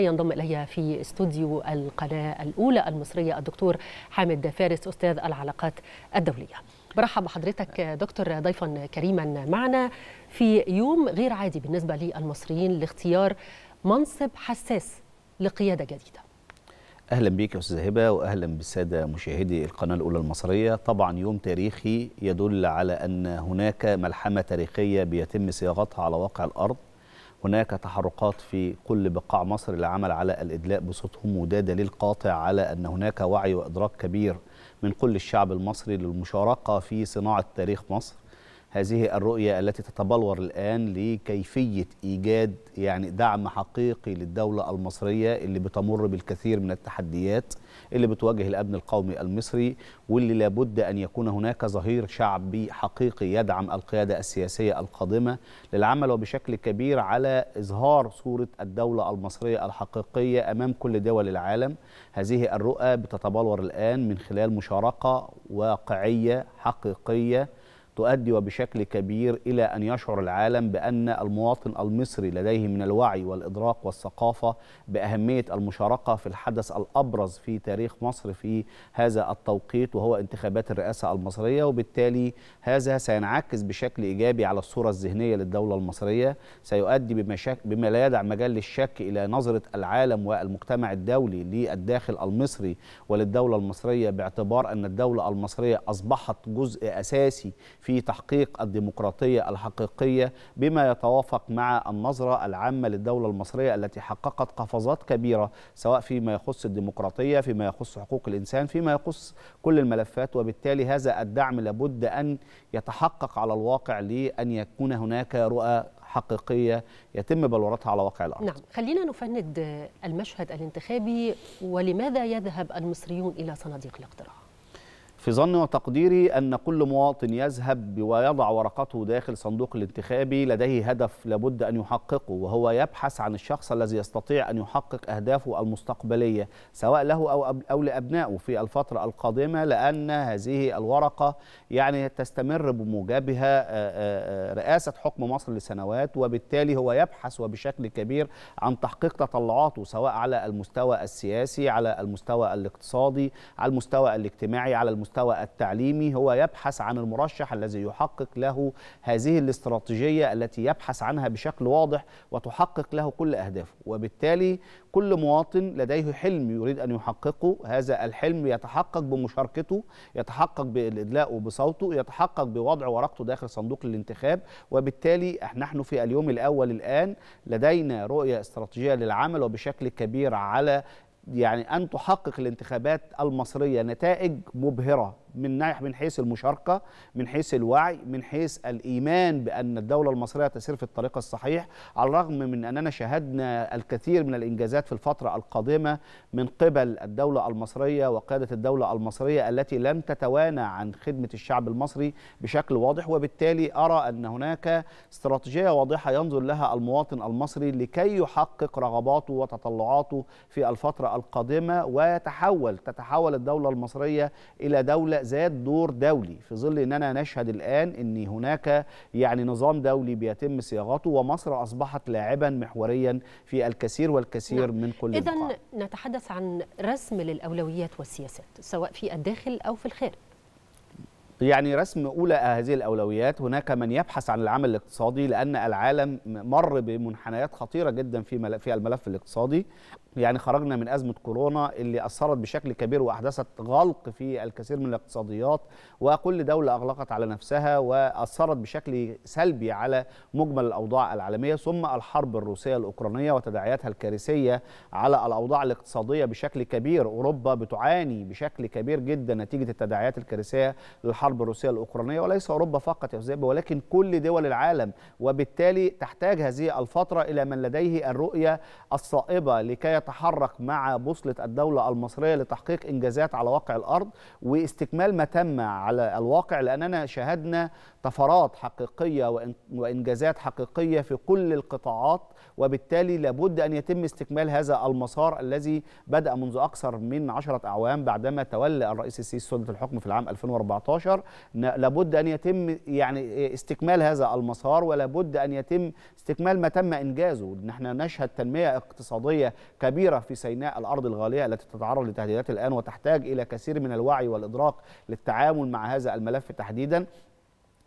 ينضم الي في استوديو القناه الاولى المصريه الدكتور حامد فارس استاذ العلاقات الدوليه. برحب بحضرتك دكتور ضيفا كريما معنا في يوم غير عادي بالنسبه للمصريين لاختيار منصب حساس لقياده جديده. اهلا بك يا استاذه هبه واهلا بالساده مشاهدي القناه الاولى المصريه، طبعا يوم تاريخي يدل على ان هناك ملحمه تاريخيه بيتم صياغتها على واقع الارض هناك تحركات في كل بقاع مصر للعمل على الإدلاء بصوتهم وده دليل قاطع على أن هناك وعي وإدراك كبير من كل الشعب المصري للمشاركة في صناعة تاريخ مصر هذه الرؤية التي تتبلور الآن لكيفية إيجاد يعني دعم حقيقي للدولة المصرية اللي بتمر بالكثير من التحديات اللي بتواجه الأمن القومي المصري واللي لابد أن يكون هناك ظهير شعبي حقيقي يدعم القيادة السياسية القادمة للعمل وبشكل كبير على إظهار صورة الدولة المصرية الحقيقية أمام كل دول العالم هذه الرؤى بتتبلور الآن من خلال مشاركة واقعية حقيقية تؤدي وبشكل كبير إلى أن يشعر العالم بأن المواطن المصري لديه من الوعي والإدراك والثقافة بأهمية المشاركة في الحدث الأبرز في تاريخ مصر في هذا التوقيت وهو انتخابات الرئاسة المصرية وبالتالي هذا سينعكس بشكل إيجابي على الصورة الذهنية للدولة المصرية سيؤدي بما لا يدع مجال للشك إلى نظرة العالم والمجتمع الدولي للداخل المصري وللدولة المصرية باعتبار أن الدولة المصرية أصبحت جزء أساسي في تحقيق الديمقراطية الحقيقية بما يتوافق مع النظرة العامة للدولة المصرية التي حققت قفزات كبيرة سواء فيما يخص الديمقراطية فيما يخص حقوق الإنسان فيما يخص كل الملفات وبالتالي هذا الدعم لابد أن يتحقق على الواقع لأن يكون هناك رؤى حقيقية يتم بلورتها على واقع الأرض نعم خلينا نفند المشهد الانتخابي ولماذا يذهب المصريون إلى صناديق الاقتراع في ظني وتقديري أن كل مواطن يذهب ويضع ورقته داخل صندوق الانتخابي لديه هدف لابد أن يحققه وهو يبحث عن الشخص الذي يستطيع أن يحقق أهدافه المستقبلية سواء له أو, أو لأبنائه في الفترة القادمة لأن هذه الورقة يعني تستمر بموجبها رئاسة حكم مصر لسنوات وبالتالي هو يبحث وبشكل كبير عن تحقيق تطلعاته سواء على المستوى السياسي على المستوى الاقتصادي على المستوى الاجتماعي على المستوى المستوى التعليمي هو يبحث عن المرشح الذي يحقق له هذه الاستراتيجية التي يبحث عنها بشكل واضح وتحقق له كل أهدافه وبالتالي كل مواطن لديه حلم يريد أن يحققه هذا الحلم يتحقق بمشاركته يتحقق بإدلاءه بصوته يتحقق بوضع ورقته داخل صندوق الانتخاب وبالتالي نحن في اليوم الأول الآن لدينا رؤية استراتيجية للعمل وبشكل كبير على يعني أن تحقق الانتخابات المصرية نتائج مبهرة من ناحيه من حيث المشاركه من حيث الوعي من حيث الايمان بان الدوله المصريه تسير في الطريق الصحيح على الرغم من اننا شهدنا الكثير من الانجازات في الفتره القادمه من قبل الدوله المصريه وقاده الدوله المصريه التي لم تتوانى عن خدمه الشعب المصري بشكل واضح وبالتالي ارى ان هناك استراتيجيه واضحه ينظر لها المواطن المصري لكي يحقق رغباته وتطلعاته في الفتره القادمه ويتحول تتحول الدوله المصريه الى دوله ذات دور دولي في ظل اننا نشهد الان ان هناك يعني نظام دولي بيتم صياغته ومصر اصبحت لاعبا محوريا في الكثير والكثير نعم. من كل اذا نتحدث عن رسم للاولويات والسياسات سواء في الداخل او في الخارج يعني رسم اولى هذه الاولويات هناك من يبحث عن العمل الاقتصادي لان العالم مر بمنحنيات خطيره جدا في في الملف الاقتصادي يعني خرجنا من أزمة كورونا اللي أثرت بشكل كبير وأحدثت غلق في الكثير من الاقتصاديات وكل دولة أغلقت على نفسها وأثرت بشكل سلبي على مجمل الأوضاع العالمية ثم الحرب الروسية الأوكرانية وتداعياتها الكارثية على الأوضاع الاقتصادية بشكل كبير أوروبا بتعاني بشكل كبير جدا نتيجة التداعيات الكارثية للحرب الروسية الأوكرانية وليس أوروبا فقط يا ولكن كل دول العالم وبالتالي تحتاج هذه الفترة إلى من لديه الرؤية الصائبة لكي يتحرك مع بوصلة الدولة المصرية لتحقيق إنجازات على واقع الأرض واستكمال ما تم على الواقع لأننا شهدنا طفرات حقيقية وإنجازات حقيقية في كل القطاعات وبالتالي لابد أن يتم استكمال هذا المسار الذي بدأ منذ أكثر من عشرة أعوام بعدما تولى الرئيس السيسي سلطة الحكم في العام 2014 لابد أن يتم يعني استكمال هذا المسار ولابد أن يتم استكمال ما تم إنجازه نحن نشهد تنمية اقتصادية كبيرة في سيناء الأرض الغالية التي تتعرض لتهديدات الآن وتحتاج إلى كثير من الوعي والإدراك للتعامل مع هذا الملف تحديدا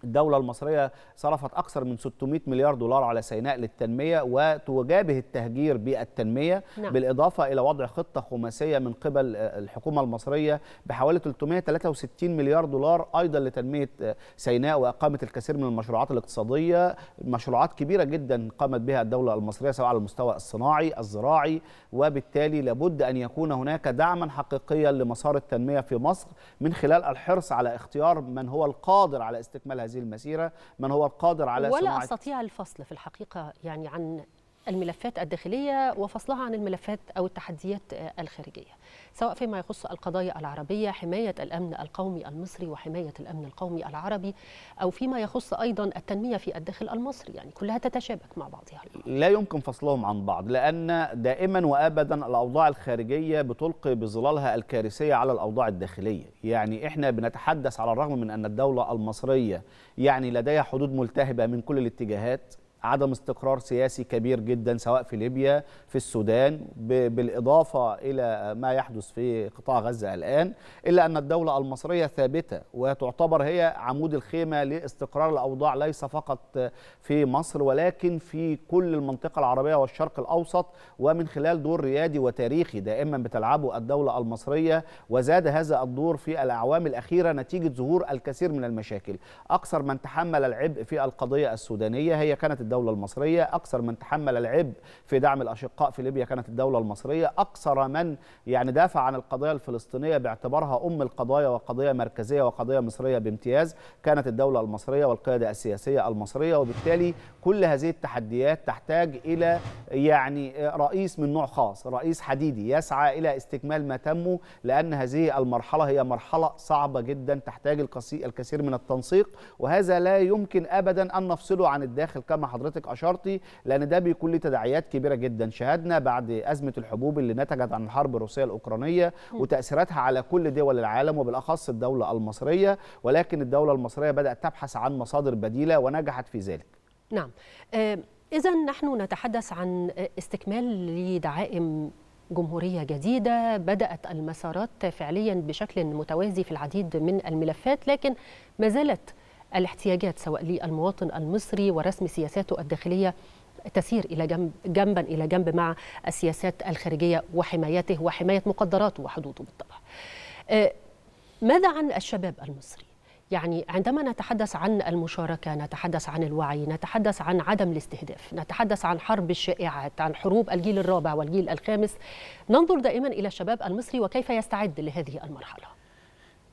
الدولة المصرية صرفت أكثر من 600 مليار دولار على سيناء للتنمية وتجابه التهجير بالتنمية نعم. بالإضافة إلى وضع خطة خماسية من قبل آه، الحكومة المصرية بحوالي 363 مليار دولار أيضا لتنمية آه، سيناء وإقامة الكثير من المشروعات الاقتصادية مشروعات كبيرة جدا قامت بها الدولة المصرية سواء على المستوى الصناعي الزراعي وبالتالي لابد أن يكون هناك دعما حقيقيا لمسار التنمية في مصر من خلال الحرص على اختيار من هو القادر على استكمال هذه هذه المسيرة من هو القادر على ولا أستطيع الفصل في الحقيقة يعني عن الملفات الداخلية وفصلها عن الملفات أو التحديات آه، الخارجية سواء فيما يخص القضايا العربية حماية الأمن القومي المصري وحماية الأمن القومي العربي أو فيما يخص أيضا التنمية في الداخل المصري يعني كلها تتشابك مع بعضها لا يمكن فصلهم عن بعض لأن دائما وأبدا الأوضاع الخارجية بتلقي بظلالها الكارثية على الأوضاع الداخلية يعني إحنا بنتحدث على الرغم من أن الدولة المصرية يعني لديها حدود ملتهبة من كل الاتجاهات عدم استقرار سياسي كبير جدا سواء في ليبيا في السودان بالإضافة إلى ما يحدث في قطاع غزة الآن إلا أن الدولة المصرية ثابتة وتعتبر هي عمود الخيمة لاستقرار الأوضاع ليس فقط في مصر ولكن في كل المنطقة العربية والشرق الأوسط ومن خلال دور ريادي وتاريخي دائما بتلعبه الدولة المصرية وزاد هذا الدور في الأعوام الأخيرة نتيجة ظهور الكثير من المشاكل أكثر من تحمل العبء في القضية السودانية هي كانت الدولة الدولة المصرية أكثر من تحمل العبء في دعم الأشقاء في ليبيا كانت الدولة المصرية أكثر من يعني دافع عن القضية الفلسطينية باعتبارها أم القضايا وقضية مركزية وقضية مصرية بامتياز كانت الدولة المصرية والقيادة السياسية المصرية وبالتالي كل هذه التحديات تحتاج إلى يعني رئيس من نوع خاص رئيس حديدي يسعى إلى استكمال ما تمه لأن هذه المرحلة هي مرحلة صعبة جدا تحتاج الكثير من التنسيق وهذا لا يمكن أبدا أن نفصله عن الداخل كما حضرتك اشرتي لان ده بيكون له تداعيات كبيره جدا شهدنا بعد ازمه الحبوب اللي نتجت عن الحرب الروسيه الاوكرانيه وتاثيراتها على كل دول العالم وبالاخص الدوله المصريه ولكن الدوله المصريه بدات تبحث عن مصادر بديله ونجحت في ذلك نعم آه، اذا نحن نتحدث عن استكمال لدعائم جمهورية جديدة بدأت المسارات فعليا بشكل متوازي في العديد من الملفات لكن ما زالت الاحتياجات سواء للمواطن المصري ورسم سياساته الداخليه تسير الى جنب جنبا الى جنب مع السياسات الخارجيه وحمايته وحمايه مقدراته وحدوده بالطبع. آه، ماذا عن الشباب المصري؟ يعني عندما نتحدث عن المشاركه، نتحدث عن الوعي، نتحدث عن عدم الاستهداف، نتحدث عن حرب الشائعات، عن حروب الجيل الرابع والجيل الخامس، ننظر دائما الى الشباب المصري وكيف يستعد لهذه المرحله.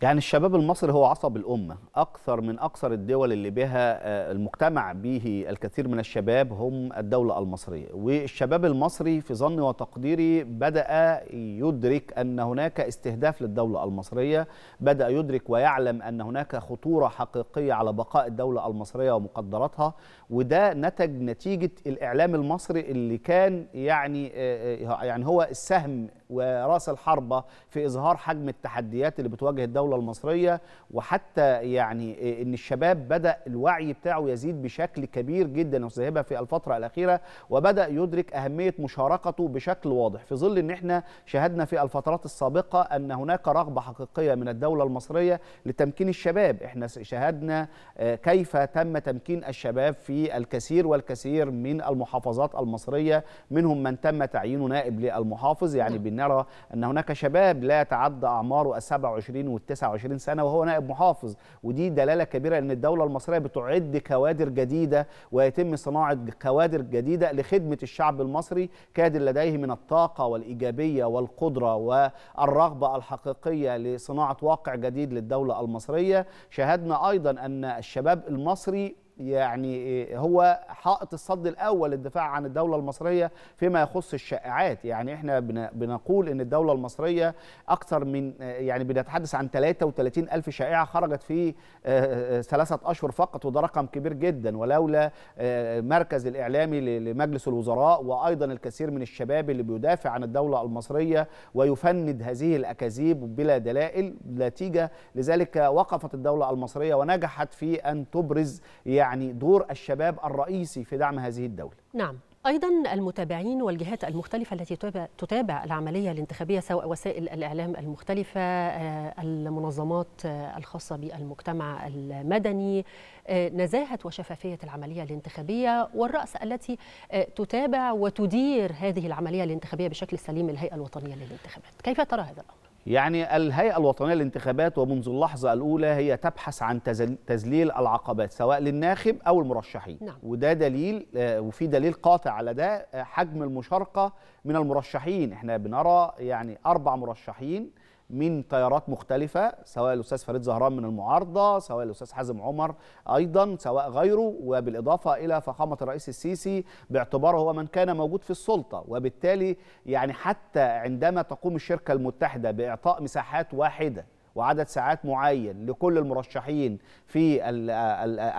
يعني الشباب المصري هو عصب الأمة أكثر من أكثر الدول اللي بها آه، المجتمع به الكثير من الشباب هم الدولة المصرية والشباب المصري في ظني وتقديري بدأ يدرك أن هناك استهداف للدولة المصرية بدأ يدرك ويعلم أن هناك خطورة حقيقية على بقاء الدولة المصرية ومقدراتها وده نتج نتيجه الاعلام المصري اللي كان يعني آه، آه، يعني هو السهم وراس الحربه في اظهار حجم التحديات اللي بتواجه الدوله المصريه وحتى يعني آه، ان الشباب بدا الوعي بتاعه يزيد بشكل كبير جدا وساهبها في الفتره الاخيره وبدا يدرك اهميه مشاركته بشكل واضح في ظل ان احنا شهدنا في الفترات السابقه ان هناك رغبه حقيقيه من الدوله المصريه لتمكين الشباب احنا شهدنا كيف تم تمكين الشباب في في الكثير والكثير من المحافظات المصرية منهم من تم تعيينه نائب للمحافظ يعني نعم. بنرى أن هناك شباب لا يتعدى أعماره السبع 27 وال 29 سنه وهو نائب محافظ ودي دلاله كبيره ان الدوله المصريه بتعد كوادر جديده ويتم صناعه كوادر جديده لخدمه الشعب المصري كاد لديه من الطاقه والايجابيه والقدره والرغبه الحقيقيه لصناعه واقع جديد للدوله المصريه شاهدنا ايضا ان الشباب المصري يعني هو حائط الصد الاول للدفاع عن الدوله المصريه فيما يخص الشائعات يعني احنا بنقول ان الدوله المصريه اكثر من يعني بنتحدث عن 33 الف شائعه خرجت في آه، آه، ثلاثه اشهر فقط وده رقم كبير جدا ولولا آه، مركز الاعلامي لمجلس الوزراء وايضا الكثير من الشباب اللي بيدافع عن الدوله المصريه ويفند هذه الاكاذيب بلا دلائل نتيجه لذلك وقفت الدوله المصريه ونجحت في ان تبرز يعني يعني دور الشباب الرئيسي في دعم هذه الدولة نعم أيضا المتابعين والجهات المختلفة التي تتابع العملية الانتخابية سواء وسائل الإعلام المختلفة آه، المنظمات آه، الخاصة بالمجتمع المدني آه، نزاهة وشفافية العملية الانتخابية والرأس التي تتابع وتدير هذه العملية الانتخابية بشكل سليم الهيئة الوطنية للانتخابات كيف ترى هذا الأمر؟ يعني الهيئة الوطنية للانتخابات ومنذ اللحظة الأولى هي تبحث عن تذليل العقبات سواء للناخب أو المرشحين نعم. وده دليل آه، وفي دليل قاطع على ده آه، حجم المشاركة من المرشحين احنا بنرى يعني أربع مرشحين من تيارات مختلفة سواء الأستاذ فريد زهران من المعارضة سواء الأستاذ حازم عمر أيضا سواء غيره وبالإضافة إلى فخامة الرئيس السيسي باعتباره هو من كان موجود في السلطة وبالتالي يعني حتى عندما تقوم الشركة المتحدة بإعطاء مساحات واحدة وعدد ساعات معين لكل المرشحين في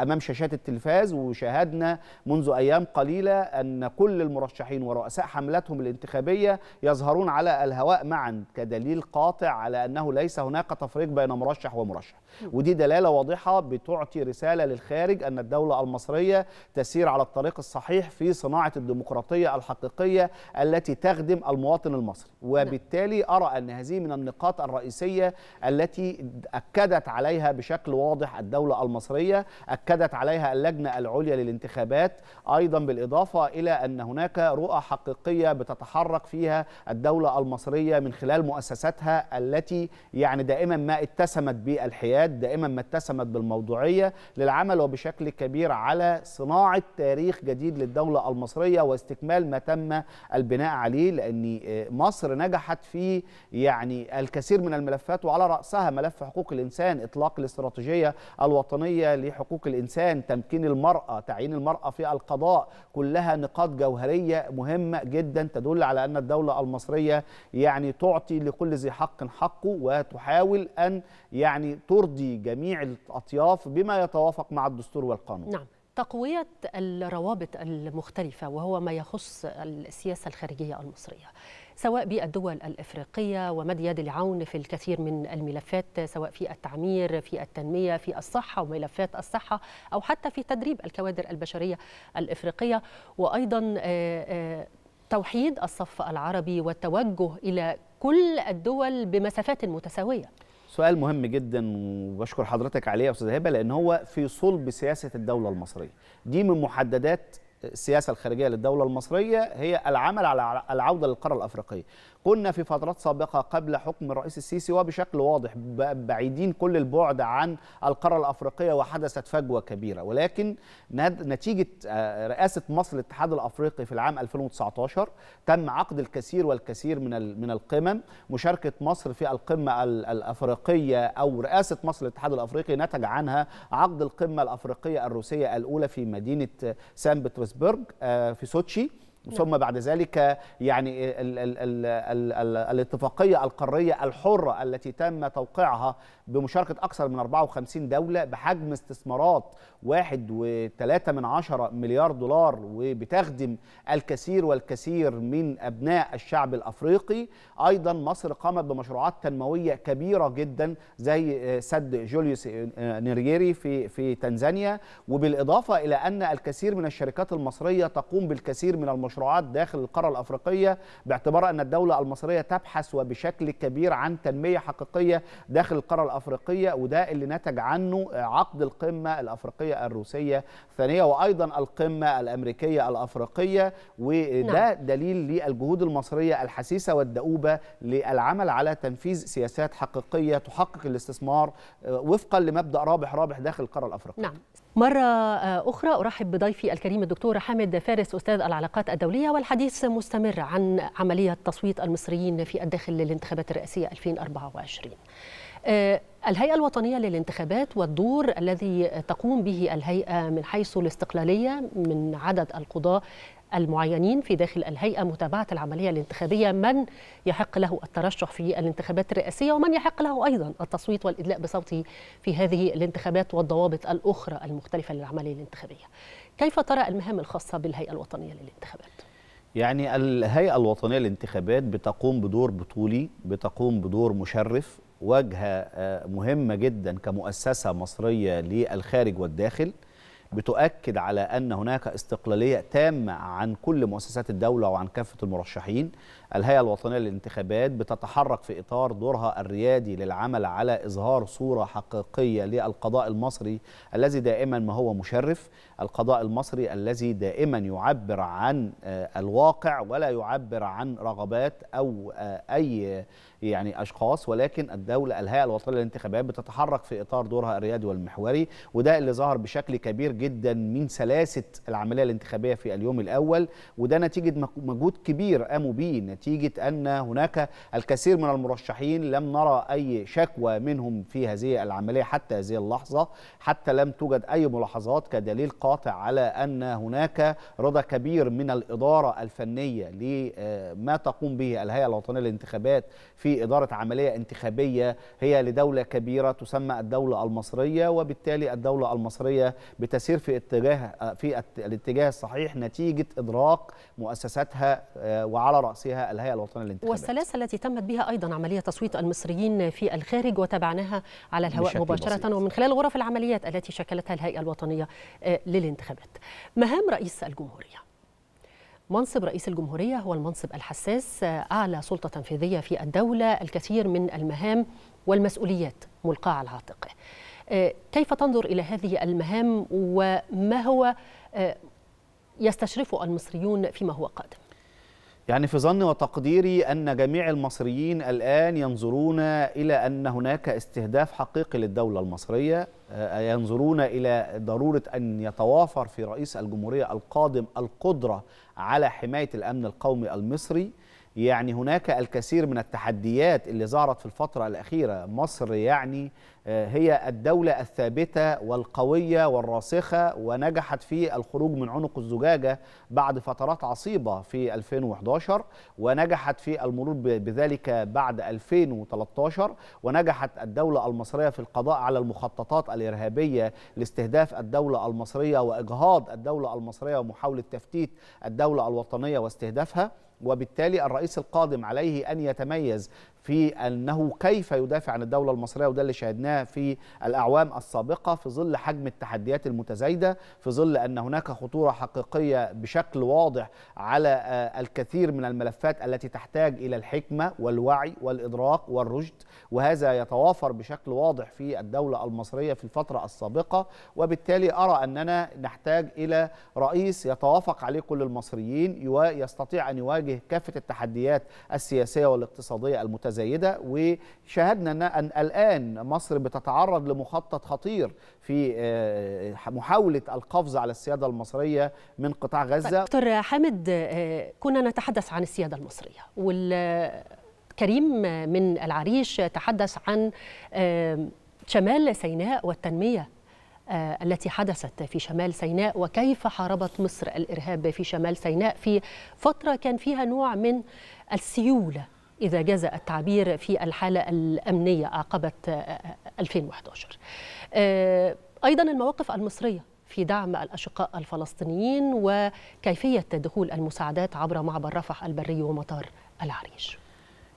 امام شاشات التلفاز وشاهدنا منذ ايام قليله ان كل المرشحين ورؤساء حملاتهم الانتخابيه يظهرون على الهواء معا كدليل قاطع على انه ليس هناك تفريق بين مرشح ومرشح ودي دلاله واضحه بتعطي رساله للخارج ان الدوله المصريه تسير على الطريق الصحيح في صناعه الديمقراطيه الحقيقيه التي تخدم المواطن المصري نعم. وبالتالي ارى ان هذه من النقاط الرئيسيه التي اكدت عليها بشكل واضح الدوله المصريه اكدت عليها اللجنه العليا للانتخابات ايضا بالاضافه الى ان هناك رؤى حقيقيه بتتحرك فيها الدوله المصريه من خلال مؤسساتها التي يعني دائما ما اتسمت بالحياد الجهات دائما ما اتسمت بالموضوعية للعمل وبشكل كبير على صناعة تاريخ جديد للدولة المصرية واستكمال ما تم البناء عليه لأن آه، مصر نجحت في يعني الكثير من الملفات وعلى رأسها ملف حقوق الإنسان إطلاق الاستراتيجية الوطنية لحقوق الإنسان تمكين المرأة تعيين المرأة في القضاء كلها نقاط جوهرية مهمة جدا تدل على أن الدولة المصرية يعني تعطي لكل ذي حق حقه وتحاول أن يعني ترضي يرضي جميع الأطياف بما يتوافق مع الدستور والقانون نعم تقوية الروابط المختلفة وهو ما يخص السياسة الخارجية المصرية سواء بالدول الإفريقية ومد يد العون في الكثير من الملفات سواء في التعمير في التنمية في الصحة وملفات الصحة أو حتى في تدريب الكوادر البشرية الإفريقية وأيضا آه، آه، توحيد الصف العربي والتوجه إلى كل الدول بمسافات متساوية سؤال مهم جدا وبشكر حضرتك عليه يا استاذ هبه لان هو في صلب سياسه الدوله المصريه دي من محددات السياسه الخارجيه للدوله المصريه هي العمل على العوده للقاره الافريقيه كنا في فترات سابقة قبل حكم الرئيس السيسي وبشكل واضح بعيدين كل البعد عن القارة الأفريقية وحدثت فجوة كبيرة ولكن نتيجة آه، رئاسة مصر للاتحاد الأفريقي في العام 2019 تم عقد الكثير والكثير من من القمم مشاركة مصر في القمة الأفريقية أو رئاسة مصر للاتحاد الأفريقي نتج عنها عقد القمة الأفريقية الروسية الأولى في مدينة آه، سان بطرسبرغ آه، في سوتشي نعم. ثم بعد ذلك يعني الـ الـ الـ الـ الاتفاقيه القاريه الحره التي تم توقيعها بمشاركه اكثر من 54 دوله بحجم استثمارات 1.3 مليار دولار وبتخدم الكثير والكثير من ابناء الشعب الافريقي ايضا مصر قامت بمشروعات تنمويه كبيره جدا زي آه، سد جوليوس آه، نيريري في في تنزانيا وبالاضافه الى ان الكثير من الشركات المصريه تقوم بالكثير من المشروعات داخل القاره الافريقيه باعتبار ان الدوله المصريه تبحث وبشكل كبير عن تنميه حقيقيه داخل القاره الافريقيه وده اللي نتج عنه آه، عقد القمه الافريقيه الروسيه الثانيه وايضا القمه الامريكيه الافريقيه وده نعم. دليل للجهود المصريه الحسيسه والدؤوبه للعمل على تنفيذ سياسات حقيقيه تحقق الاستثمار آه، وفقا لمبدا رابح رابح داخل القاره الافريقيه. نعم. مرة آه، أخرى أرحب بضيفي الكريم الدكتور حامد فارس أستاذ العلاقات الدولية والحديث مستمر عن عملية تصويت المصريين في الداخل للانتخابات الرئاسية 2024 آه، الهيئة الوطنية للانتخابات والدور الذي تقوم به الهيئة من حيث الاستقلالية من عدد القضاة المعينين في داخل الهيئة متابعة العملية الانتخابية من يحق له الترشح في الانتخابات الرئاسية ومن يحق له أيضا التصويت والإدلاء بصوته في هذه الانتخابات والضوابط الأخرى المختلفة للعملية الانتخابية كيف ترى المهام الخاصة بالهيئة الوطنية للانتخابات؟ يعني الهيئة الوطنية للانتخابات بتقوم بدور بطولي بتقوم بدور مشرف واجهه آه، مهمه جدا كمؤسسه مصريه للخارج والداخل بتؤكد على ان هناك استقلاليه تامه عن كل مؤسسات الدوله وعن كافه المرشحين الهيئة الوطنية للانتخابات بتتحرك في إطار دورها الريادي للعمل على إظهار صورة حقيقية للقضاء المصري الذي دائما ما هو مشرف القضاء المصري الذي دائما يعبر عن آه، الواقع ولا يعبر عن رغبات أو آه، أي آه، يعني أشخاص ولكن الدولة الهيئة الوطنية للانتخابات بتتحرك في إطار دورها الريادي والمحوري وده اللي ظهر بشكل كبير جدا من سلاسة العملية الانتخابية في اليوم الأول وده نتيجة مجهود كبير قاموا بيه نتيجه ان هناك الكثير من المرشحين لم نرى اي شكوى منهم في هذه العمليه حتى هذه اللحظه حتى لم توجد اي ملاحظات كدليل قاطع على ان هناك رضا كبير من الاداره الفنيه لما تقوم به الهيئه الوطنيه للانتخابات في اداره عمليه انتخابيه هي لدوله كبيره تسمى الدوله المصريه وبالتالي الدوله المصريه بتسير في اتجاه في الاتجاه الصحيح نتيجه ادراك مؤسساتها آه، وعلى راسها الهيئه الوطنيه للانتخابات والسلاسه التي تمت بها ايضا عمليه تصويت المصريين في الخارج وتابعناها على الهواء مباشره بسيط. ومن خلال غرف العمليات التي شكلتها الهيئه الوطنيه آه، للانتخابات مهام رئيس الجمهوريه منصب رئيس الجمهورية هو المنصب الحساس آه، أعلى سلطة تنفيذية في الدولة الكثير من المهام والمسؤوليات ملقاة على عاتقه آه، كيف تنظر إلى هذه المهام وما هو يستشرفه المصريون فيما هو قادم يعني في ظني وتقديري أن جميع المصريين الآن ينظرون إلى أن هناك استهداف حقيقي للدولة المصرية آه، ينظرون إلى ضرورة أن يتوافر في رئيس الجمهورية القادم القدرة على حماية الأمن القومي المصري يعني هناك الكثير من التحديات اللي ظهرت في الفترة الأخيرة مصر يعني آه، هي الدولة الثابتة والقوية والراسخة ونجحت في الخروج من عنق الزجاجة بعد فترات عصيبة في 2011 ونجحت في المرور بذلك بعد 2013 ونجحت الدولة المصرية في القضاء على المخططات الإرهابية لاستهداف الدولة المصرية وإجهاض الدولة المصرية ومحاولة تفتيت الدولة الوطنية واستهدافها وبالتالي الرئيس القادم عليه أن يتميز في انه كيف يدافع عن الدوله المصريه وده اللي شاهدناه في الاعوام السابقه في ظل حجم التحديات المتزايده في ظل ان هناك خطوره حقيقيه بشكل واضح على آه، الكثير من الملفات التي تحتاج الى الحكمه والوعي والادراك والرشد وهذا يتوافر بشكل واضح في الدوله المصريه في الفتره السابقه وبالتالي ارى اننا نحتاج الى رئيس يتوافق عليه كل المصريين ويستطيع ان يواجه كافه التحديات السياسيه والاقتصاديه المتزايده زايده وشاهدنا ان الان مصر بتتعرض لمخطط خطير في آه، محاوله القفز على السياده المصريه من قطاع غزه. دكتور حامد آه، كنا نتحدث عن السياده المصريه وال كريم من العريش تحدث عن آه، شمال سيناء والتنميه التي حدثت في شمال سيناء وكيف حاربت مصر الارهاب في شمال سيناء في فتره كان فيها نوع من السيوله إذا جاز التعبير في الحالة الأمنية عقبة 2011 آه، آه، آه، أيضا المواقف المصرية في دعم الأشقاء الفلسطينيين وكيفية دخول المساعدات عبر معبر رفح البري ومطار العريش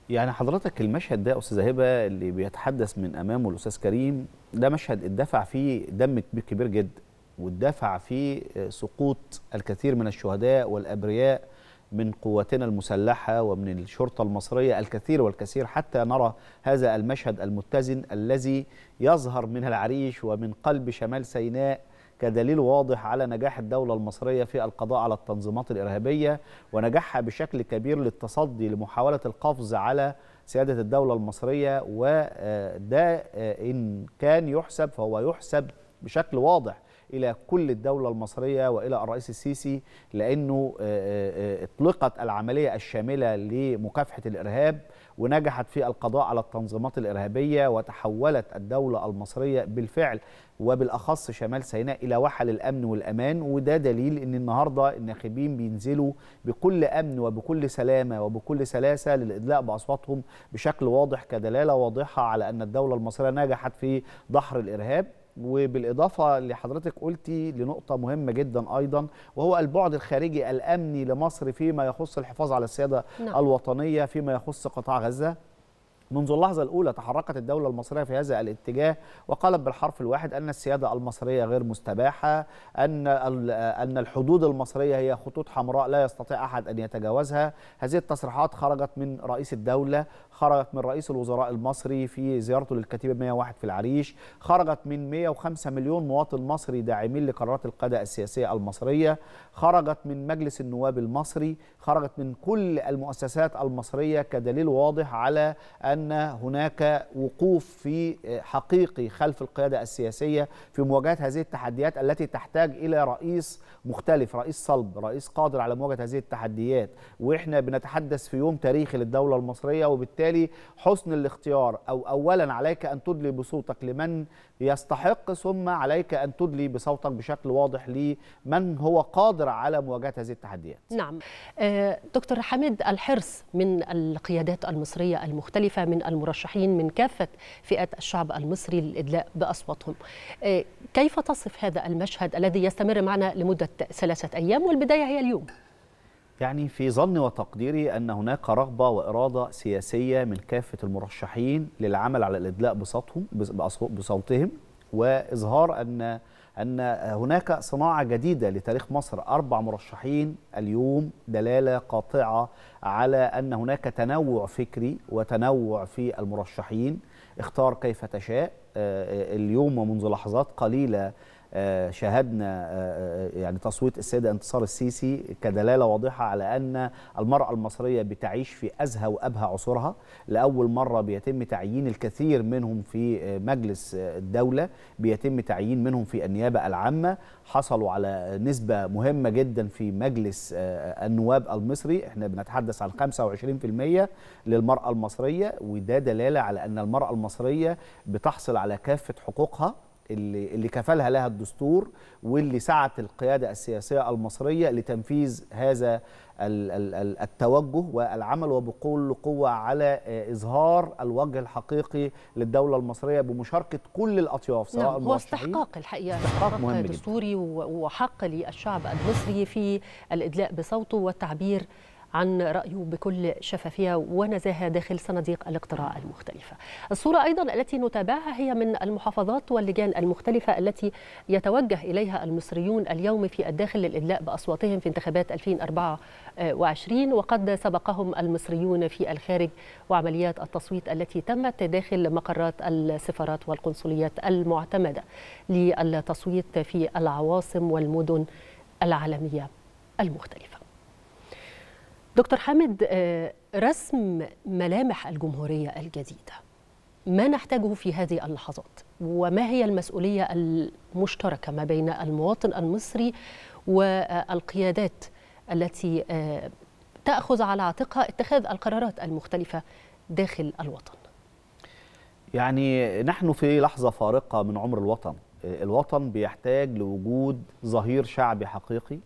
يعني حضرتك المشهد ده أستاذة هبة اللي بيتحدث من أمامه الأستاذ كريم ده مشهد الدفع فيه دم كبير جدا واتدفع فيه سقوط الكثير من الشهداء والأبرياء من قواتنا المسلحة ومن الشرطة المصرية الكثير والكثير حتى نرى هذا المشهد المتزن الذي يظهر من العريش ومن قلب شمال سيناء كدليل واضح على نجاح الدولة المصرية في القضاء على التنظيمات الإرهابية ونجاحها بشكل كبير للتصدي لمحاولة القفز على سيادة الدولة المصرية وده إن كان يحسب فهو يحسب بشكل واضح إلى كل الدولة المصرية وإلى الرئيس السيسي لأنه آه، آه، آه، اطلقت العملية الشاملة لمكافحة الإرهاب ونجحت في القضاء على التنظيمات الإرهابية وتحولت الدولة المصرية بالفعل وبالأخص شمال سيناء إلى واحه للامن والأمان وده دليل أن النهاردة الناخبين بينزلوا بكل أمن وبكل سلامة وبكل سلاسة للإدلاء بأصواتهم بشكل واضح كدلالة واضحة على أن الدولة المصرية نجحت في دحر الإرهاب وبالاضافه لحضرتك قلتي لنقطه مهمه جدا ايضا وهو البعد الخارجي الامني لمصر فيما يخص الحفاظ على السياده نعم. الوطنيه فيما يخص قطاع غزه منذ اللحظة الأولى تحركت الدولة المصرية في هذا الاتجاه وقالت بالحرف الواحد أن السيادة المصرية غير مستباحة أن أن الحدود المصرية هي خطوط حمراء لا يستطيع أحد أن يتجاوزها هذه التصريحات خرجت من رئيس الدولة خرجت من رئيس الوزراء المصري في زيارته للكتيبة 101 في العريش خرجت من 105 مليون مواطن مصري داعمين لقرارات القادة السياسية المصرية خرجت من مجلس النواب المصري خرجت من كل المؤسسات المصرية كدليل واضح على أن هناك وقوف في آه، حقيقي خلف القيادة السياسية في مواجهة هذه التحديات التي تحتاج إلى رئيس مختلف رئيس صلب رئيس قادر على مواجهة هذه التحديات وإحنا بنتحدث في يوم تاريخي للدولة المصرية وبالتالي وبالتالي حسن الاختيار أو أولا عليك أن تدلي بصوتك لمن يستحق ثم عليك أن تدلي بصوتك بشكل واضح لمن هو قادر على مواجهة هذه التحديات نعم آه، دكتور حميد الحرص من القيادات المصرية المختلفة من المرشحين من كافة فئات الشعب المصري للإدلاء بأصواتهم آه، كيف تصف هذا المشهد الذي يستمر معنا لمدة ثلاثة أيام والبداية هي اليوم يعني في ظني وتقديري أن هناك رغبة وإرادة سياسية من كافة المرشحين للعمل على الإدلاء بصوتهم بصوتهم وإظهار أن أن هناك صناعة جديدة لتاريخ مصر أربع مرشحين اليوم دلالة قاطعة على أن هناك تنوع فكري وتنوع في المرشحين اختار كيف تشاء آه، آه، اليوم ومنذ لحظات قليلة آه، شاهدنا آه، آه، يعني تصويت السيدة انتصار السيسي كدلالة واضحة على أن المرأة المصرية بتعيش في أزهى وأبهى عصورها لأول مرة بيتم تعيين الكثير منهم في مجلس الدولة بيتم تعيين منهم في النيابة العامة حصلوا على نسبة مهمة جدا في مجلس النواب المصري احنا بنتحدث عن 25% للمرأة المصرية وده دلالة على أن المرأة المصرية بتحصل على كافة حقوقها اللي اللي كفلها لها الدستور واللي سعت القياده السياسيه المصريه لتنفيذ هذا التوجه والعمل وبكل قوه على آه، اظهار الوجه الحقيقي للدوله المصريه بمشاركه كل الاطياف سواء نعم هو استحقاق الحقيقه استحقاق مهم دستوري جدا. وحق للشعب المصري في الادلاء بصوته والتعبير عن رأيه بكل شفافية ونزاهة داخل صناديق الاقتراع المختلفة الصورة أيضا التي نتابعها هي من المحافظات واللجان المختلفة التي يتوجه إليها المصريون اليوم في الداخل للإدلاء بأصواتهم في انتخابات 2024 وقد سبقهم المصريون في الخارج وعمليات التصويت التي تمت داخل مقرات السفارات والقنصليات المعتمدة للتصويت في العواصم والمدن العالمية المختلفة دكتور حامد آه، رسم ملامح الجمهورية الجديدة ما نحتاجه في هذه اللحظات وما هي المسؤولية المشتركة ما بين المواطن المصري والقيادات التي آه، تأخذ على عاتقها اتخاذ القرارات المختلفة داخل الوطن يعني نحن في لحظة فارقة من عمر الوطن آه، الوطن بيحتاج لوجود ظهير شعبي حقيقي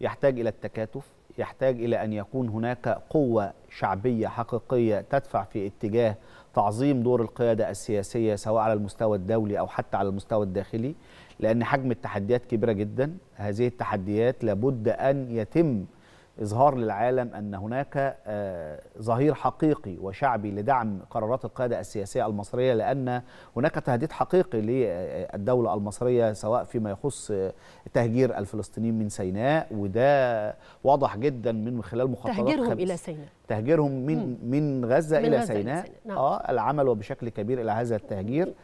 يحتاج إلى التكاتف يحتاج إلى أن يكون هناك قوة شعبية حقيقية تدفع في اتجاه تعظيم دور القيادة السياسية سواء على المستوى الدولي أو حتى على المستوى الداخلي لأن حجم التحديات كبيرة جدا هذه التحديات لابد أن يتم إظهار للعالم أن هناك آه، ظهير حقيقي وشعبي لدعم قرارات القيادة السياسية المصرية لأن هناك تهديد حقيقي للدولة المصرية سواء فيما يخص آه، تهجير الفلسطينيين من سيناء وده واضح جدا من خلال مخططات تهجيرهم إلى سيناء تهجيرهم من من غزه من الى غزة سيناء إلى نعم. اه العمل وبشكل كبير الى هذا التهجير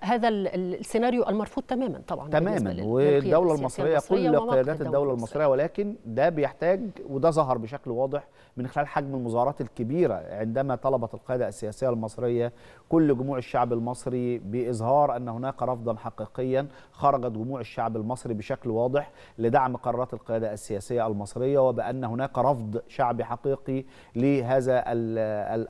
هذا السيناريو المرفوض تماما طبعا تماما والدوله المصريه كل قيادات الدوله المصريه ولكن ده بيحتاج وده ظهر بشكل واضح من خلال حجم المظاهرات الكبيره عندما طلبت القياده السياسيه المصريه كل جموع الشعب المصري باظهار ان هناك رفضا حقيقيا خرجت جموع الشعب المصري بشكل واضح لدعم قرارات القياده السياسيه المصريه وبان هناك رفض شعبي حقيقي لهذا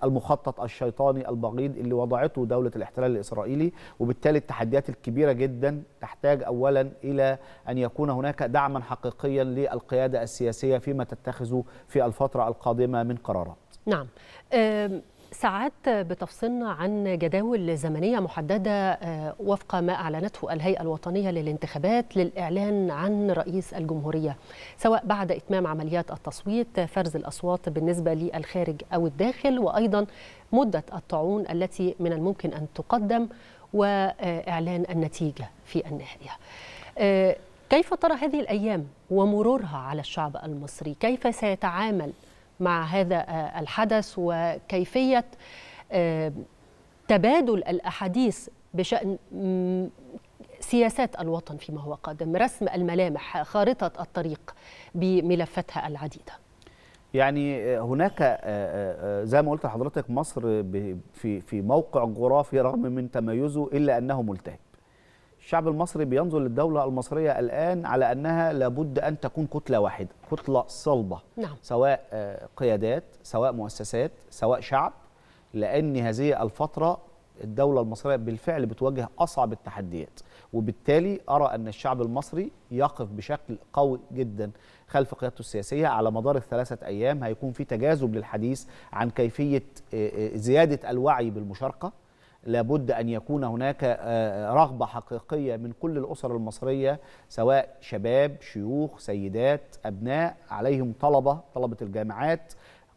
المخطط الشيطاني البغيض اللي وضعته دولة الاحتلال الإسرائيلي وبالتالي التحديات الكبيرة جدا تحتاج أولا إلى أن يكون هناك دعما حقيقيا للقيادة السياسية فيما تتخذ في الفترة القادمة من قرارات نعم ساعات بتفصلنا عن جداول زمنية محددة آه، وفق ما أعلنته الهيئة الوطنية للانتخابات للإعلان عن رئيس الجمهورية سواء بعد إتمام عمليات التصويت فرز الأصوات بالنسبة للخارج أو الداخل وأيضا مدة الطاعون التي من الممكن أن تقدم وإعلان النتيجة في النهاية آه، كيف ترى هذه الأيام ومرورها على الشعب المصري كيف سيتعامل مع هذا آه، الحدث وكيفية آه، تبادل الأحاديث بشأن سياسات الوطن فيما هو قادم رسم الملامح خارطة الطريق بملفاتها العديدة يعني آه، هناك زي ما قلت لحضرتك مصر في في موقع جغرافي رغم من تميزه الا انه ملتهب الشعب المصري بينظر للدولة المصرية الآن على أنها لابد أن تكون كتلة واحدة كتلة صلبة نعم. سواء آه، قيادات سواء مؤسسات سواء شعب لأن هذه الفترة الدولة المصرية بالفعل بتواجه أصعب التحديات وبالتالي أرى أن الشعب المصري يقف بشكل قوي جدا خلف قيادته السياسية على مدار الثلاثة أيام هيكون في تجاذب للحديث عن كيفية آه، آه، زيادة الوعي بالمشاركة لابد أن يكون هناك آه، آه، رغبة حقيقية من كل الأسر المصرية سواء شباب شيوخ سيدات أبناء عليهم طلبة طلبة الجامعات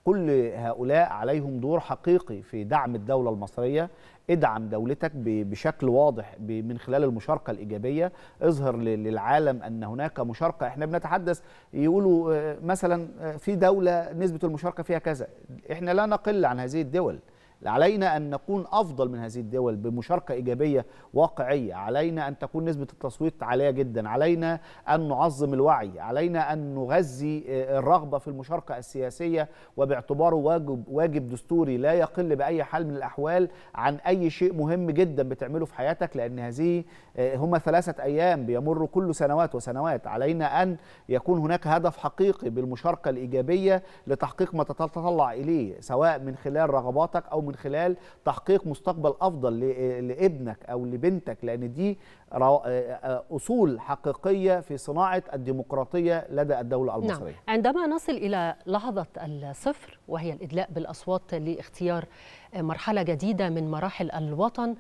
كل هؤلاء عليهم دور حقيقي في دعم الدولة المصرية ادعم دولتك بشكل واضح من خلال المشاركة الإيجابية اظهر للعالم أن هناك مشاركة احنا بنتحدث يقولوا آه، مثلا في دولة نسبة المشاركة فيها كذا احنا لا نقل عن هذه الدول علينا أن نكون أفضل من هذه الدول بمشاركة إيجابية واقعية علينا أن تكون نسبة التصويت عالية جدا علينا أن نعظم الوعي علينا أن نغذي آه، الرغبة في المشاركة السياسية وباعتباره واجب, واجب دستوري لا يقل بأي حال من الأحوال عن أي شيء مهم جدا بتعمله في حياتك لأن هذه آه، هم ثلاثة أيام بيمر كل سنوات وسنوات علينا أن يكون هناك هدف حقيقي بالمشاركة الإيجابية لتحقيق ما تتطلع إليه سواء من خلال رغباتك أو من خلال تحقيق مستقبل أفضل آه، لابنك أو لبنتك لأن دي آه، أصول حقيقية في صناعة الديمقراطية لدى الدولة نعم. المصرية نعم. عندما نصل إلى لحظة الصفر وهي الإدلاء بالأصوات لاختيار مرحلة جديدة من مراحل الوطن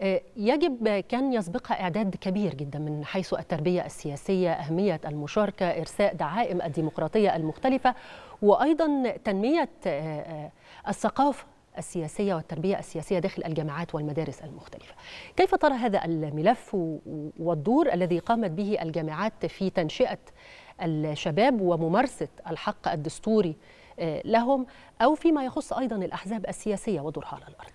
آه، يجب كان يسبقها إعداد كبير جدا من حيث التربية السياسية أهمية المشاركة إرساء دعائم الديمقراطية المختلفة وأيضا تنمية آه، آه، الثقافة السياسية والتربية السياسية داخل الجامعات والمدارس المختلفة كيف ترى هذا الملف والدور الذي قامت به الجامعات في تنشئة الشباب وممارسة الحق الدستوري لهم أو فيما يخص أيضا الأحزاب السياسية ودورها على الأرض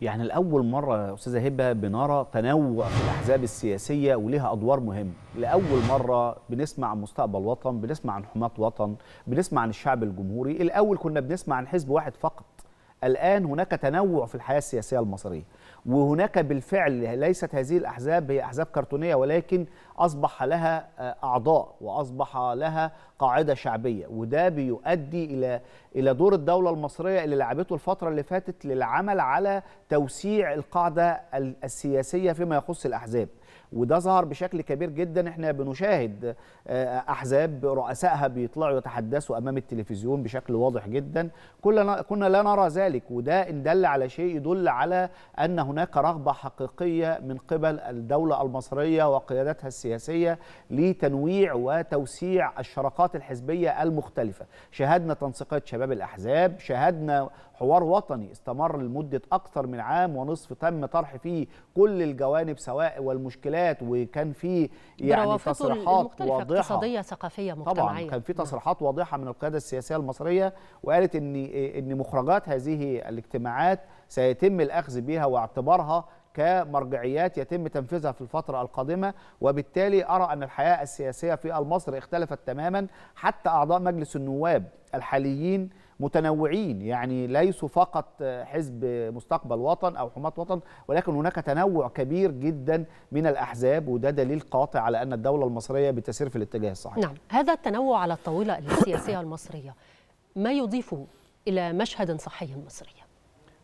يعني لأول مرة يا أستاذة هبة بنرى تنوع في الأحزاب السياسية ولها أدوار مهمة لأول مرة بنسمع عن مستقبل وطن بنسمع عن حماة وطن بنسمع عن الشعب الجمهوري الأول كنا بنسمع عن حزب واحد فقط الآن هناك تنوع في الحياة السياسية المصرية وهناك بالفعل ليست هذه الأحزاب هي أحزاب كرتونية ولكن أصبح لها آه، أعضاء وأصبح لها قاعدة شعبية وده بيؤدي إلى إلى دور الدولة المصرية اللي لعبته الفترة اللي فاتت للعمل على توسيع القاعدة السياسية فيما يخص الأحزاب وده ظهر بشكل كبير جدا احنا بنشاهد آه، احزاب رؤسائها بيطلعوا يتحدثوا امام التلفزيون بشكل واضح جدا كلنا كنا لا نرى ذلك وده ان دل على شيء يدل على ان هناك رغبه حقيقيه من قبل الدوله المصريه وقيادتها السياسيه لتنويع وتوسيع الشراكات الحزبيه المختلفه شاهدنا تنسيقات شباب الاحزاب شاهدنا حوار وطني استمر لمدة أكثر من عام ونصف تم طرح فيه كل الجوانب سواء والمشكلات وكان فيه يعني تصريحات واضحة اقتصادية ثقافية مجتمعية طبعا كان في نعم. تصريحات واضحة من القيادة السياسية المصرية وقالت إن إن مخرجات هذه الاجتماعات سيتم الأخذ بها واعتبارها كمرجعيات يتم تنفيذها في الفترة القادمة وبالتالي أرى أن الحياة السياسية في مصر اختلفت تماما حتى أعضاء مجلس النواب الحاليين متنوعين يعني ليسوا فقط حزب مستقبل وطن أو حماة وطن ولكن هناك تنوع كبير جدا من الأحزاب وده دليل قاطع على أن الدولة المصرية بتسير في الاتجاه الصحيح نعم هذا التنوع على الطاولة السياسية المصرية ما يضيفه إلى مشهد صحي مصري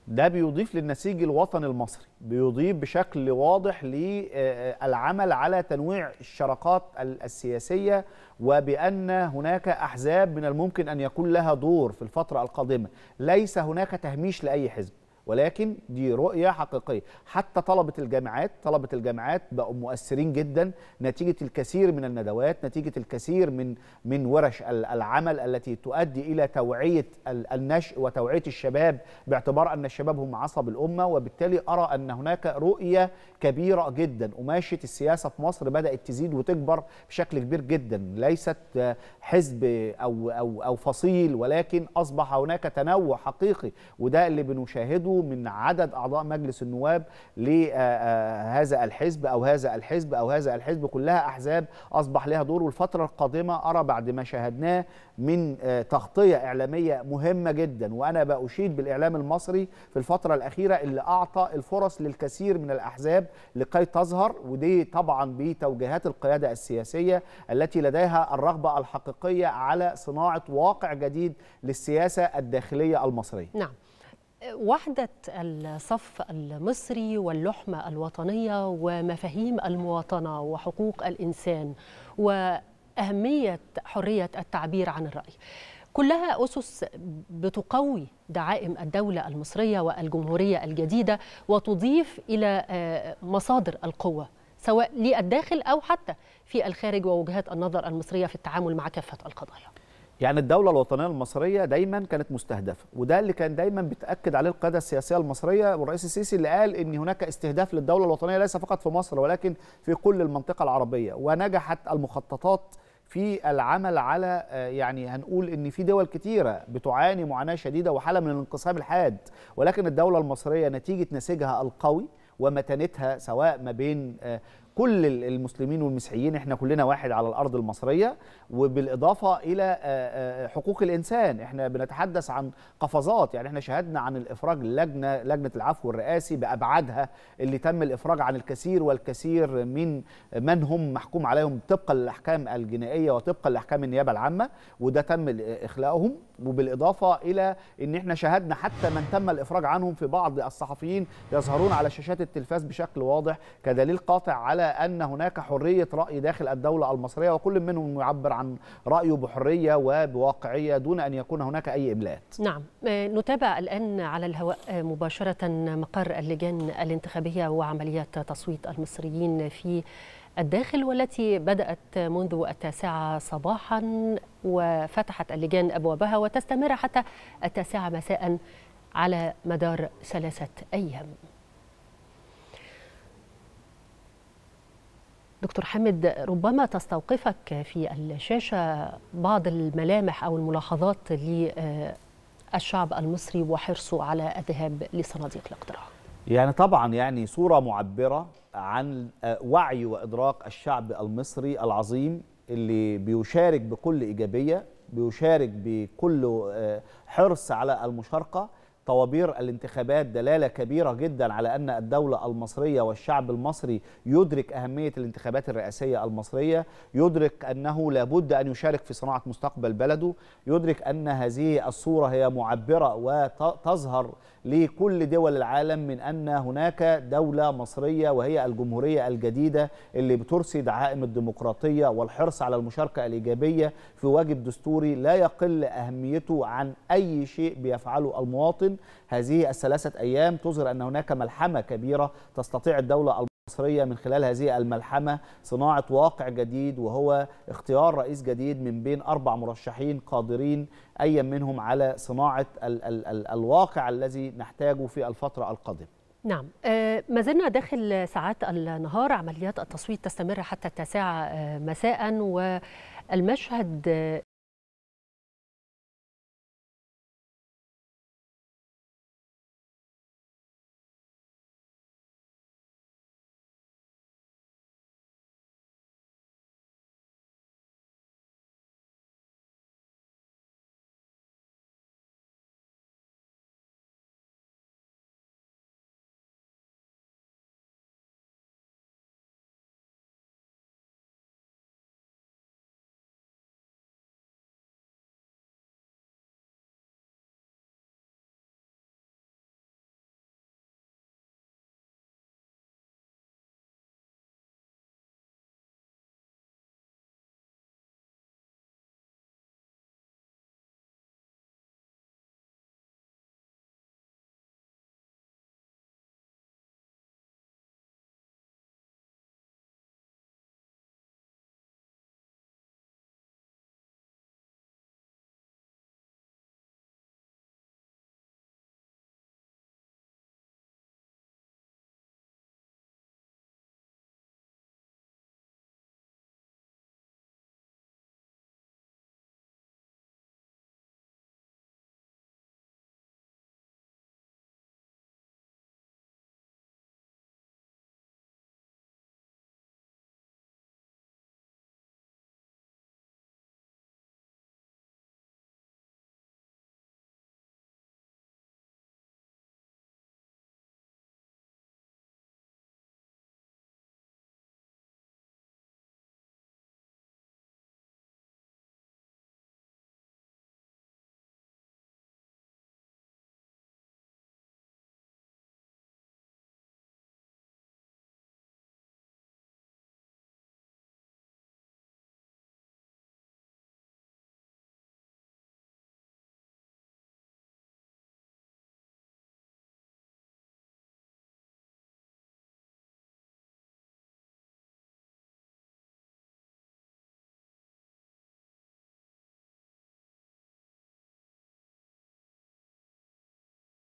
ده بيضيف للنسيج الوطني المصري بيضيف بشكل واضح للعمل آه، آه، على تنويع الشراكات السياسية وبأن هناك أحزاب من الممكن أن يكون لها دور في الفترة القادمة ليس هناك تهميش لأي حزب ولكن دي رؤيه حقيقيه حتى طلبه الجامعات طلبه الجامعات بقوا مؤثرين جدا نتيجه الكثير من الندوات نتيجه الكثير من من ورش العمل التي تؤدي الى توعيه النشء وتوعيه الشباب باعتبار ان الشباب هم عصب الامه وبالتالي ارى ان هناك رؤيه كبيره جدا قماشه السياسه في مصر بدات تزيد وتكبر بشكل كبير جدا ليست حزب او او او فصيل ولكن اصبح هناك تنوع حقيقي وده اللي بنشاهده برضو من عدد أعضاء مجلس النواب لهذا آه، آه، الحزب أو هذا الحزب أو هذا الحزب كلها أحزاب أصبح لها دور والفترة القادمة أرى بعد ما شاهدناه من آه، تغطية إعلامية مهمة جدا وأنا بأشيد بالإعلام المصري في الفترة الأخيرة اللي أعطى الفرص للكثير من الأحزاب لكي تظهر ودي طبعا بتوجيهات القيادة السياسية التي لديها الرغبة الحقيقية على صناعة واقع جديد للسياسة الداخلية المصرية نعم وحدة الصف المصري واللحمة الوطنية ومفاهيم المواطنة وحقوق الإنسان وأهمية حرية التعبير عن الرأي كلها أسس بتقوي دعائم الدولة المصرية والجمهورية الجديدة وتضيف إلى آه، مصادر القوة سواء للداخل أو حتى في الخارج ووجهات النظر المصرية في التعامل مع كافة القضايا يعني الدولة الوطنية المصرية دايما كانت مستهدفة وده اللي كان دايما بتأكد عليه القيادة السياسية المصرية والرئيس السيسي اللي قال ان هناك استهداف للدولة الوطنية ليس فقط في مصر ولكن في كل المنطقة العربية ونجحت المخططات في العمل على آه، يعني هنقول ان في دول كتيره بتعاني معاناه شديده وحاله من الانقسام الحاد ولكن الدوله المصريه نتيجه نسيجها القوي ومتانتها سواء ما بين آه، كل المسلمين والمسيحيين احنا كلنا واحد على الارض المصريه وبالاضافه الى آه، آه، حقوق الانسان احنا بنتحدث عن قفزات يعني احنا شهدنا عن الافراج لجنه لجنه العفو الرئاسي بابعادها اللي تم الافراج عن الكثير والكثير من من هم محكوم عليهم طبقا للاحكام الجنائيه وطبقا لاحكام النيابه العامه وده تم اخلاؤهم وبالاضافه الى ان احنا شاهدنا حتى من تم الافراج عنهم في بعض الصحفيين يظهرون على شاشات التلفاز بشكل واضح كدليل قاطع على ان هناك حريه راي داخل الدوله المصريه وكل منهم يعبر عن رايه بحريه وبواقعيه دون ان يكون هناك اي ابلات. نعم آه، نتابع الان على الهواء آه، مباشره مقر اللجان الانتخابيه وعمليات تصويت المصريين في الداخل والتي بدأت منذ التاسعة صباحا وفتحت اللجان أبوابها وتستمر حتى التاسعة مساء على مدار ثلاثة أيام دكتور حامد ربما تستوقفك في الشاشة بعض الملامح أو الملاحظات للشعب المصري وحرصه على الذهاب لصناديق الاقتراع يعني طبعا يعني صورة معبرة عن آه، وعي وإدراك الشعب المصري العظيم اللي بيشارك بكل إيجابية بيشارك بكل آه، حرص على المشاركة طوابير الانتخابات دلالة كبيرة جدا على أن الدولة المصرية والشعب المصري يدرك أهمية الانتخابات الرئاسية المصرية يدرك أنه لابد أن يشارك في صناعة مستقبل بلده يدرك أن هذه الصورة هي معبرة وتظهر لكل دول العالم من أن هناك دولة مصرية وهي الجمهورية الجديدة اللي بترسي دعائم الديمقراطية والحرص على المشاركة الإيجابية في واجب دستوري لا يقل أهميته عن أي شيء بيفعله المواطن هذه الثلاثة أيام تظهر أن هناك ملحمة كبيرة تستطيع الدولة المصرية من خلال هذه الملحمة صناعة واقع جديد وهو اختيار رئيس جديد من بين أربع مرشحين قادرين أي منهم على صناعة ال ال ال الواقع الذي نحتاجه في الفترة القادمة نعم آه، ما زلنا داخل ساعات النهار عمليات التصويت تستمر حتى التاسعة آه، مساء والمشهد